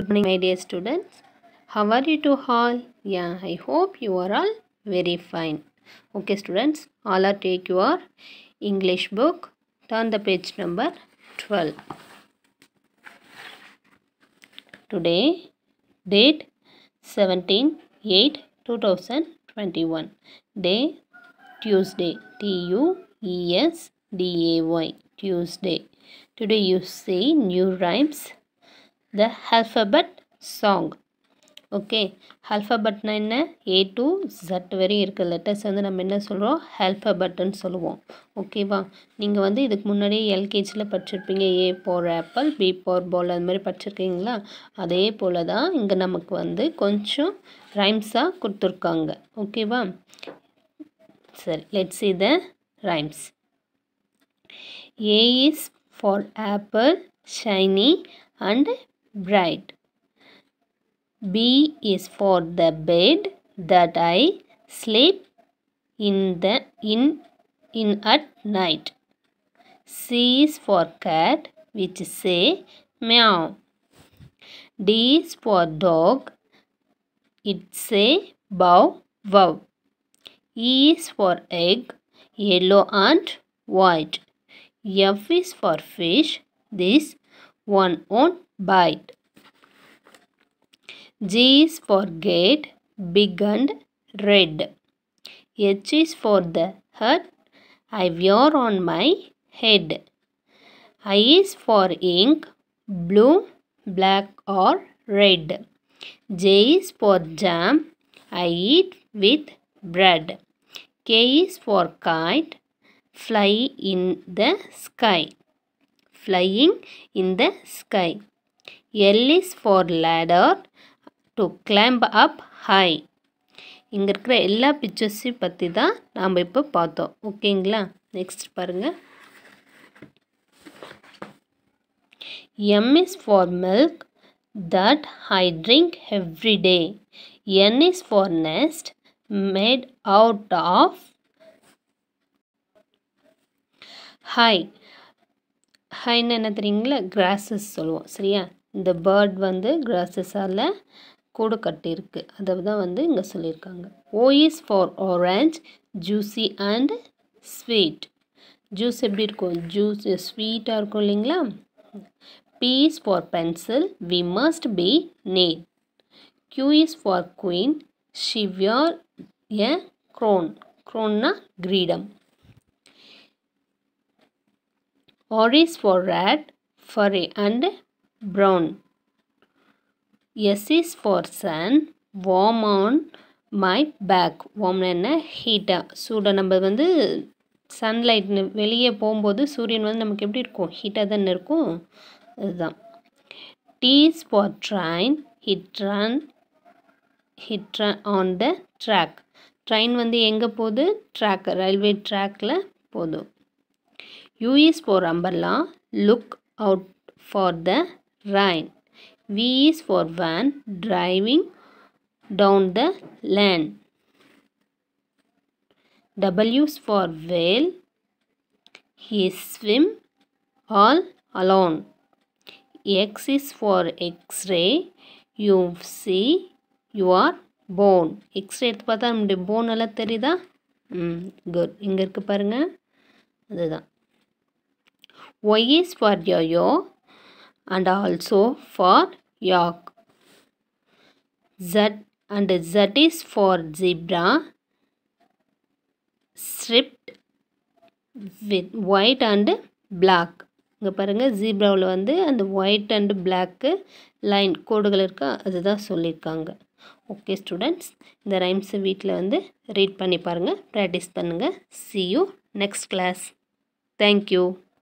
Good morning my dear students. How are you to all? Yeah, I hope you are all very fine. Okay students, all are take your English book. Turn the page number 12. Today, date 17 8 2021. Day Tuesday. T-U-E-S-D-A-Y. Tuesday. Today you see new rhymes the alphabet song okay அல்ஃபபட்னா என்ன A to Z வரையும் இருக்க letters வந்து நம்ம என்ன சொல்கிறோம் அல்ஃபபட்னு சொல்லுவோம் ஓகேவா நீங்கள் வந்து இதுக்கு முன்னாடியே எல்கேஜியில் படிச்சிருப்பீங்க ஏ போர் ஆப்பிள் பி போர் பால் அது மாதிரி படிச்சிருக்கீங்களா அதே போல் தான் இங்கே நமக்கு வந்து கொஞ்சம் ரைம்ஸாக கொடுத்துருக்காங்க ஓகேவா சரி let's see the rhymes A is for apple shiny and bride. B is for the bed that I sleep in the in in at night. C is for cat which say meow. D is for dog it say bow wow. E is for egg yellow and white. F is for fish this one on bite. G is for gate, big and red. H is for the hat I wear on my head. I is for ink, blue, black or red. J is for jam, I eat with bread. K is for kite, fly in the sky. Flying in the sky. L is for ladder to climb up high இங்கே இருக்கிற எல்லா பிக்சர்ஸையும் பற்றி தான் நாம் இப்போ பார்த்தோம் ஓகேங்களா next பாருங்கள் M is for milk that I drink every day N is for nest made out of hay ஹைன்னு என்ன தெரியுங்களா கிராஸஸ் சொல்லுவோம் சரியா இந்த பேர்ட் வந்து கிராஸஸால் கூடு கட்டியிருக்கு அதை தான் வந்து இங்கே சொல்லியிருக்காங்க O is for orange juicy and sweet juice எப்படி இருக்கும் ஜூஸ் ஸ்வீட்டாக இருக்கும் இல்லைங்களா P is for pencil we must be neat Q is for queen she wears a crown க்ரோன்னா கிரீடம் R is for rat furry and brown S is for sun warm on my back warm என்ன ஹீட்டாக சூடாக நம்ம வந்து சன்லைட் வெளியே போகும்போது சூரியன் வந்து நமக்கு எப்படி இருக்கும் ஹீட்டாக தானே இருக்கும் அதுதான் T is for train, hit run, hit run on the train வந்து எங்கே போகுது ட்ராக் ரயில்வே ட்ராக்கில் போதும் U is for umbrella look out for the Rhine. V is for van driving down the lane. W is for whale. He swim all alone. X is for X-ray. You see you are bone x ray எடுத்து பார்த்தா நம்முடைய phone எல்லாம் தெரியுதா ம் good இங்கே இருக்குது பாருங்கள் அதுதான் Y is for yoyo and also for yak. Z and Z is for zebra striped with white and black. இங்கே பாருங்கள் ஜீப்ராவில் வந்து அந்த ஒயிட் அண்டு பிளாக்கு லைன் கோடுகள் இருக்கா அதுதான் சொல்லியிருக்காங்க ஓகே ஸ்டூடெண்ட்ஸ் இந்த ரைம்ஸை வீட்டில் வந்து ரீட் பண்ணி பாருங்கள் ப்ராக்டிஸ் பண்ணுங்கள் see you next class thank you